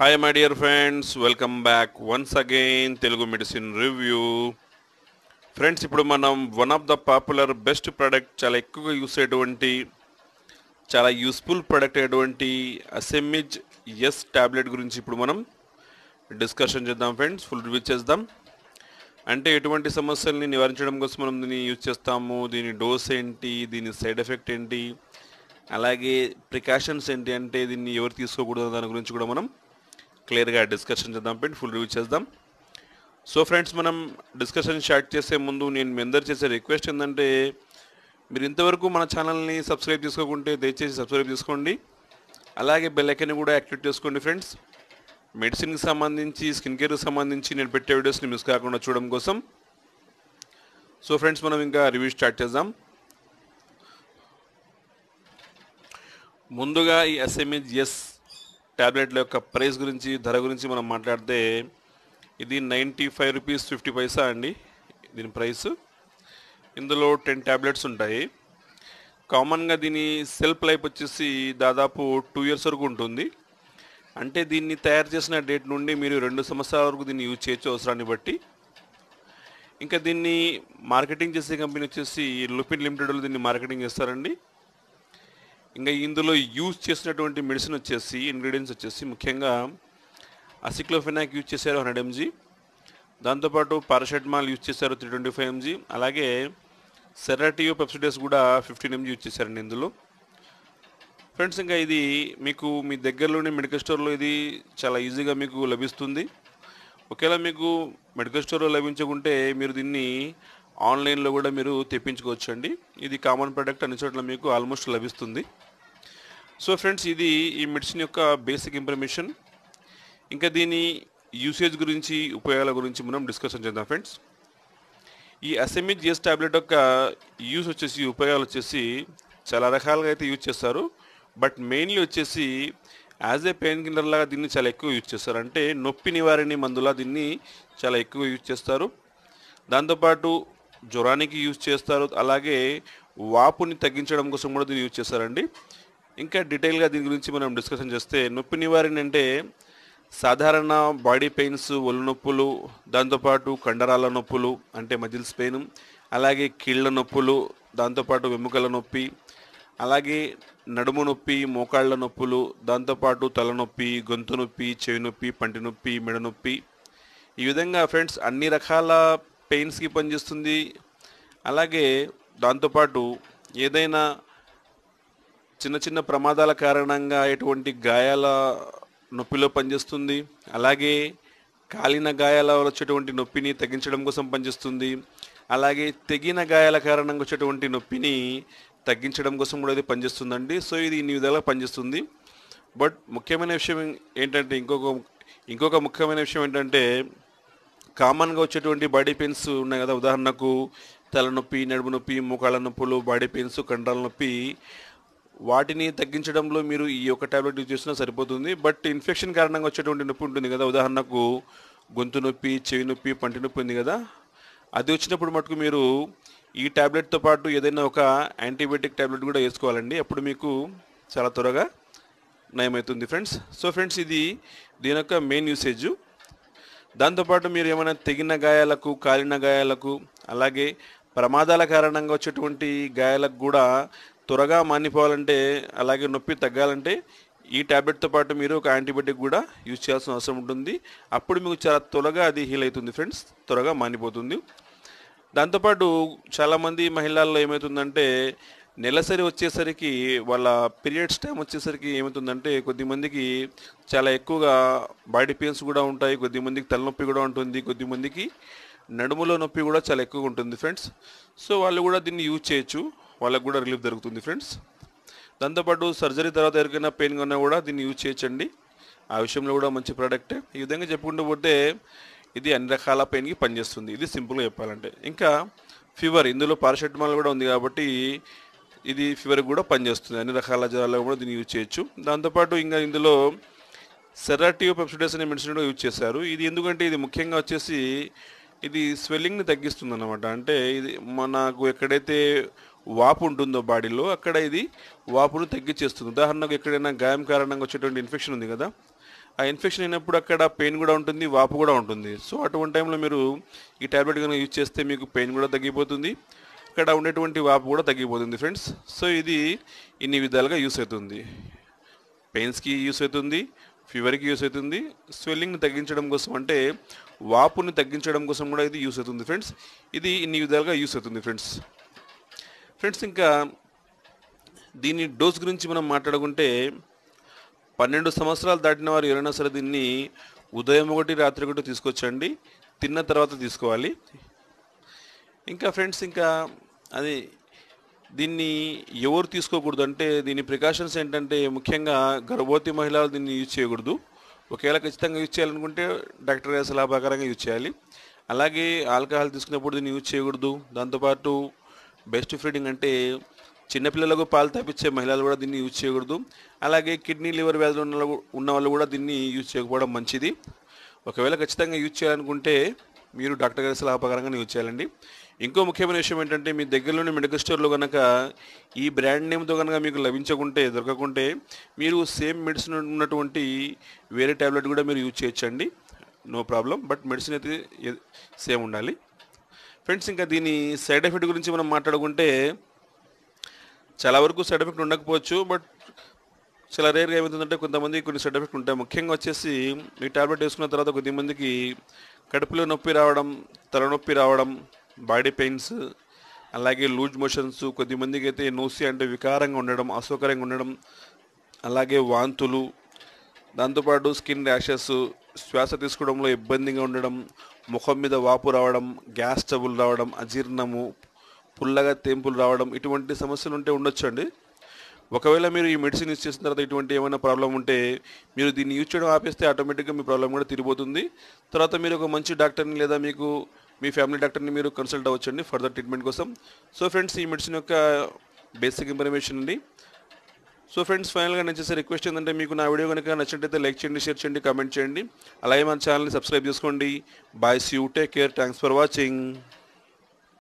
hi my dear friends welcome back once again Telugu medicine review friends ఇప్పుడు మనం one of the popular best product చాలా ఎక్కువగా use అయ్యేటువంటి చాలా యూస్ఫుల్ ప్రోడక్ట్ అయ్యేటువంటి అసెమిజ్ ఎస్ ట్యాబ్లెట్ గురించి ఇప్పుడు మనం డిస్కషన్ చేద్దాం ఫ్రెండ్స్ ఫుల్ రివ్యూ చేద్దాం అంటే ఎటువంటి సమస్యల్ని నివారించడం కోసం మనం దీన్ని యూజ్ చేస్తాము దీని డోస్ ఏంటి దీని సైడ్ ఎఫెక్ట్ ఏంటి అలాగే ప్రికాషన్స్ ఏంటి అంటే దీన్ని ఎవరు తీసుకోకూడదు దాని గురించి కూడా మనం క్లియర్గా డిస్కషన్ చేద్దాం ఫ్రెండ్ ఫుల్ రివ్యూ చేద్దాం సో ఫ్రెండ్స్ మనం డిస్కషన్ స్టార్ట్ చేసే ముందు నేను మీ అందరు చేసే రిక్వెస్ట్ ఏంటంటే మీరు ఇంతవరకు మన ఛానల్ని సబ్స్క్రైబ్ చేసుకోకుంటే దయచేసి సబ్స్క్రైబ్ చేసుకోండి అలాగే బెల్ ఐకన్ కూడా యాక్టివేట్ చేసుకోండి ఫ్రెండ్స్ మెడిసిన్కి సంబంధించి స్కిన్ కేర్కి సంబంధించి నేను పెట్టే వీడియోస్ని మిస్ కాకుండా చూడడం కోసం సో ఫ్రెండ్స్ మనం ఇంకా రివ్యూ స్టార్ట్ చేద్దాం ముందుగా ఈ ఎస్ఎంఈ ఎస్ ట్యాబ్లెట్ల యొక్క ప్రైస్ గురించి ధర గురించి మనం మాట్లాడితే ఇది ninety five rupees fifty paisa అండి దీని ప్రైస్ ఇందులో టెన్ ట్యాబ్లెట్స్ ఉంటాయి కామన్గా దీని సెల్ఫ్ లైఫ్ వచ్చేసి దాదాపు టూ ఇయర్స్ వరకు ఉంటుంది అంటే దీన్ని తయారు చేసిన డేట్ నుండి మీరు రెండు సంవత్సరాల వరకు దీన్ని యూజ్ చేయొచ్చు అవసరాన్ని బట్టి ఇంకా దీన్ని మార్కెటింగ్ చేసే కంపెనీ వచ్చేసి లుపిన్ లిమిటెడ్ దీన్ని మార్కెటింగ్ చేస్తారండి ఇంకా ఇందులో యూజ్ చేసినటువంటి మెడిసిన్ వచ్చేసి ఇంగ్రీడియంట్స్ వచ్చేసి ముఖ్యంగా అసిక్లోఫినాక్ యూజ్ చేశారు హండ్రెడ్ ఎంజీ దాంతోపాటు పారాసెటమాల్ యూజ్ చేశారు త్రీ ట్వంటీ ఫైవ్ ఎంజీ అలాగే సెరాటియో పెప్సిడేస్ కూడా ఫిఫ్టీన్ ఎంజీ యూజ్ చేశారండి ఇందులో ఫ్రెండ్స్ ఇంకా ఇది మీకు మీ దగ్గరలోనే మెడికల్ స్టోర్లో ఇది చాలా ఈజీగా మీకు లభిస్తుంది ఒకవేళ మీకు మెడికల్ స్టోర్లో లభించకుంటే మీరు దీన్ని ఆన్లైన్లో కూడా మీరు తెప్పించుకోవచ్చు అండి ఇది కామన్ ప్రోడక్ట్ అన్ని చోట్ల మీకు ఆల్మోస్ట్ లభిస్తుంది సో ఫ్రెండ్స్ ఇది ఈ మెడిసిన్ యొక్క బేసిక్ ఇన్ఫర్మేషన్ ఇంకా దీని యూసేజ్ గురించి ఉపయోగాల గురించి మనం డిస్కషన్ చేద్దాం ఫ్రెండ్స్ ఈ అసెమి జిఎస్ ట్యాబ్లెట్ యొక్క యూస్ వచ్చేసి ఉపయోగాలు వచ్చేసి చాలా రకాలుగా అయితే యూజ్ చేస్తారు బట్ మెయిన్లీ వచ్చేసి యాజ్ ఏ పెయిన్ కిల్లర్ లాగా దీన్ని చాలా ఎక్కువ యూజ్ చేస్తారు అంటే నొప్పి నివారణి మందులా దీన్ని చాలా ఎక్కువ యూజ్ చేస్తారు దాంతోపాటు జ్వరానికి యూజ్ చేస్తారు అలాగే వాపుని తగ్గించడం కోసం కూడా దీన్ని యూజ్ చేస్తారండి ఇంకా డీటెయిల్గా దీని గురించి మనం డిస్కషన్ చేస్తే నొప్పి నివారణ అంటే సాధారణ బాడీ పెయిన్స్ ఒళ్ళు నొప్పులు దాంతోపాటు కండరాల నొప్పులు అంటే మజిల్స్ పెయిన్ అలాగే కీళ్ళ నొప్పులు దాంతోపాటు వెముకల నొప్పి అలాగే నడుము నొప్పి మోకాళ్ళ నొప్పులు దాంతోపాటు తలనొప్పి గొంతు నొప్పి చెవి నొప్పి పంటి నొప్పి మెడ నొప్పి ఈ విధంగా ఫ్రెండ్స్ అన్ని రకాల పెయిన్స్కి పనిచేస్తుంది అలాగే దాంతోపాటు ఏదైనా చిన్న చిన్న ప్రమాదాల కారణంగా ఎటువంటి గాయాల నొప్పిలో పనిచేస్తుంది అలాగే కాలిన గాయాల వచ్చేటువంటి నొప్పిని తగ్గించడం కోసం పనిచేస్తుంది అలాగే తెగిన గాయాల కారణంగా వచ్చేటువంటి నొప్పిని తగ్గించడం కోసం కూడా ఇది పనిచేస్తుందండి సో ఇది ఇన్ని విధాలుగా పనిచేస్తుంది బట్ ముఖ్యమైన విషయం ఏంటంటే ఇంకొక ఇంకొక ముఖ్యమైన విషయం ఏంటంటే కామన్గా వచ్చేటువంటి బాడీ పెయిన్స్ ఉన్నాయి కదా ఉదాహరణకు తలనొప్పి నడుము నొప్పి మోకాళ్ళ నొప్పులు బాడీ పెయిన్స్ కండ్రాల నొప్పి వాటిని తగ్గించడంలో మీరు ఈ యొక్క టాబ్లెట్ యూజ్ చేసినా సరిపోతుంది బట్ ఇన్ఫెక్షన్ కారణంగా వచ్చేటువంటి నొప్పి ఉంటుంది కదా ఉదాహరణకు గొంతు నొప్పి చెవి నొప్పి పంటి నొప్పి ఉంది కదా అది వచ్చినప్పుడు మటుకు మీరు ఈ ట్యాబ్లెట్తో పాటు ఏదైనా ఒక యాంటీబయోటిక్ ట్యాబ్లెట్ కూడా వేసుకోవాలండి అప్పుడు మీకు చాలా త్వరగా నయమవుతుంది ఫ్రెండ్స్ సో ఫ్రెండ్స్ ఇది దీని యొక్క మెయిన్ యూసేజ్ దాంతోపాటు మీరు ఏమైనా తెగిన గాయాలకు కాలిన గాయాలకు అలాగే ప్రమాదాల కారణంగా వచ్చేటువంటి గాయాలకు కూడా త్వరగా మానిపోవాలంటే అలాగే నొప్పి తగ్గాలంటే ఈ ట్యాబ్లెట్తో పాటు మీరు ఒక యాంటీబయాటిక్ కూడా యూజ్ చేయాల్సిన అవసరం ఉంటుంది అప్పుడు మీకు చాలా త్వరగా అది హీల్ అవుతుంది ఫ్రెండ్స్ త్వరగా మానిపోతుంది దాంతోపాటు చాలామంది మహిళల్లో ఏమవుతుందంటే నెలసరి వచ్చేసరికి వాళ్ళ పీరియడ్స్ టైం వచ్చేసరికి ఏమవుతుందంటే కొద్దిమందికి చాలా ఎక్కువగా బాడీ పెయిన్స్ కూడా ఉంటాయి కొద్దిమందికి తలనొప్పి కూడా ఉంటుంది కొద్దిమందికి నడుములో నొప్పి కూడా చాలా ఎక్కువగా ఉంటుంది ఫ్రెండ్స్ సో వాళ్ళు కూడా దీన్ని యూజ్ చేయొచ్చు వాళ్ళకు కూడా రిలీఫ్ దొరుకుతుంది ఫ్రెండ్స్ దాంతోపాటు సర్జరీ తర్వాత ఎవరికైనా పెయిన్ కన్నా కూడా దీన్ని యూజ్ చేయొచ్చండి ఆ విషయంలో కూడా మంచి ప్రోడక్టే ఈ విధంగా చెప్పుకుంటూ పోతే ఇది అన్ని రకాల పెయిన్కి పనిచేస్తుంది ఇది సింపుల్గా చెప్పాలంటే ఇంకా ఫీవర్ ఇందులో పారాసెటమాల్ కూడా ఉంది కాబట్టి ఇది ఫీవర్ కూడా పనిచేస్తుంది అన్ని రకాల జ్వరాలు కూడా దీన్ని యూజ్ చేయొచ్చు దాంతోపాటు ఇంకా ఇందులో సెరాటివ్ పెప్సిడేస్ అనే మెడిసిన్ కూడా యూజ్ చేశారు ఇది ఎందుకంటే ఇది ముఖ్యంగా వచ్చేసి ఇది స్వెల్లింగ్ని తగ్గిస్తుంది అనమాట అంటే ఇది మనకు ఎక్కడైతే వాపు ఉంటుందో బాడీలో అక్కడ ఇది వాపును తగ్గించేస్తుంది ఉదాహరణకు ఎక్కడైనా గాయం కారణంగా వచ్చేటువంటి ఇన్ఫెక్షన్ ఉంది కదా ఆ ఇన్ఫెక్షన్ అయినప్పుడు అక్కడ పెయిన్ కూడా ఉంటుంది వాపు కూడా ఉంటుంది సో అటువంటి టైంలో మీరు ఈ ట్యాబ్లెట్ కనుక యూజ్ చేస్తే మీకు పెయిన్ కూడా తగ్గిపోతుంది ఇక్కడ ఉండేటువంటి వాపు కూడా తగ్గిపోతుంది ఫ్రెండ్స్ సో ఇది ఇన్ని విధాలుగా యూస్ అవుతుంది పెయిన్స్కి యూస్ అవుతుంది ఫీవర్కి యూస్ అవుతుంది స్వెల్లింగ్ని తగ్గించడం కోసం అంటే వాపుని తగ్గించడం కోసం కూడా ఇది యూస్ అవుతుంది ఫ్రెండ్స్ ఇది ఇన్ని విధాలుగా యూస్ అవుతుంది ఫ్రెండ్స్ ఫ్రెండ్స్ ఇంకా దీని డోస్ గురించి మనం మాట్లాడుకుంటే పన్నెండు సంవత్సరాలు దాటిన వారు ఎవరైనా సరే దీన్ని ఉదయం ఒకటి రాత్రి ఒకటి తీసుకొచ్చండి తిన్న తర్వాత తీసుకోవాలి ఇంకా ఫ్రెండ్స్ ఇంకా అది దీన్ని ఎవరు తీసుకోకూడదు అంటే దీని ప్రికాషన్స్ ఏంటంటే ముఖ్యంగా గర్భవతి మహిళలు దీన్ని యూజ్ చేయకూడదు ఒకవేళ ఖచ్చితంగా యూజ్ చేయాలనుకుంటే డాక్టర్ గారి సలహా యూజ్ చేయాలి అలాగే ఆల్కహాల్ తీసుకున్నప్పుడు దీన్ని యూజ్ చేయకూడదు దాంతోపాటు బెస్ట్ ఫీడింగ్ అంటే చిన్నపిల్లలకు పాలు తాపించే మహిళలు కూడా దీన్ని యూజ్ చేయకూడదు అలాగే కిడ్నీ లివర్ వ్యాధులు ఉన్న ఉన్న వాళ్ళు కూడా దీన్ని యూజ్ చేయకపోవడం మంచిది ఒకవేళ ఖచ్చితంగా యూజ్ చేయాలనుకుంటే మీరు డాక్టర్ గారి సలహా ప్రకారంగా యూజ్ చేయాలండి ఇంకో ముఖ్యమైన విషయం ఏంటంటే మీ దగ్గరలోని మెడికల్ స్టోర్లో కనుక ఈ బ్రాండ్ నేమ్తో కనుక మీకు లభించకుంటే దొరకకుంటే మీరు సేమ్ మెడిసిన్ ఉన్నటువంటి వేరే ట్యాబ్లెట్ కూడా మీరు యూజ్ చేయొచ్చండి నో ప్రాబ్లం బట్ మెడిసిన్ అయితే సేమ్ ఉండాలి ఫ్రెండ్స్ ఇంకా దీని సైడ్ ఎఫెక్ట్ గురించి మనం మాట్లాడుకుంటే చాలా వరకు సైడ్ ఎఫెక్ట్ ఉండకపోవచ్చు బట్ చాలా రేర్గా ఏమవుతుందంటే కొంతమంది కొన్ని సైడ్ ఎఫెక్ట్ ఉంటాయి ముఖ్యంగా వచ్చేసి ఈ ట్యాబ్లెట్ వేసుకున్న తర్వాత కొద్దిమందికి కడుపులో నొప్పి రావడం తలనొప్పి రావడం బాడీ పెయిన్స్ అలాగే లూజ్ మోషన్స్ కొద్దిమందికి అయితే నోసి అంటే వికారంగా ఉండడం అసౌకర్యంగా ఉండడం అలాగే వాంతులు దాంతోపాటు స్కిన్ ర్యాషెస్ శ్వాస తీసుకోవడంలో ఇబ్బందిగా ఉండడం ముఖం మీద వాపు రావడం గ్యాస్ ట్రబుల్ రావడం అజీర్ణము పుల్లగా తెంపులు రావడం ఇటువంటి సమస్యలు ఉంటే ఉండొచ్చు అండి ఒకవేళ మీరు ఈ మెడిసిన్ యూజ్ చేసిన తర్వాత ఇటువంటి ఏమైనా ప్రాబ్లం ఉంటే మీరు దీన్ని యూజ్ చేయడం ఆపేస్తే ఆటోమేటిక్గా మీ ప్రాబ్లం కూడా తిరిగిపోతుంది తర్వాత మీరు ఒక మంచి డాక్టర్ని లేదా మీకు మీ ఫ్యామిలీ డాక్టర్ని మీరు కన్సల్ట్ అవ్వచ్చండి ఫర్దర్ ట్రీట్మెంట్ కోసం సో ఫ్రెండ్స్ ఈ మెడిసిన్ యొక్క బేసిక్ ఇన్ఫర్మేషన్ అండి సో ఫ్రెండ్స్ ఫైనల్గా నేను చేసే రిక్వెస్ట్ ఏంటంటే మీకు నా వీడియో కనుక నచ్చినట్టయితే లైక్ చేయండి షేర్ చేయండి కామెంట్ చేయండి అలాగే మన ఛానల్ని సబ్స్క్రైబ్ చేసుకోండి bye see you take care thanks for watching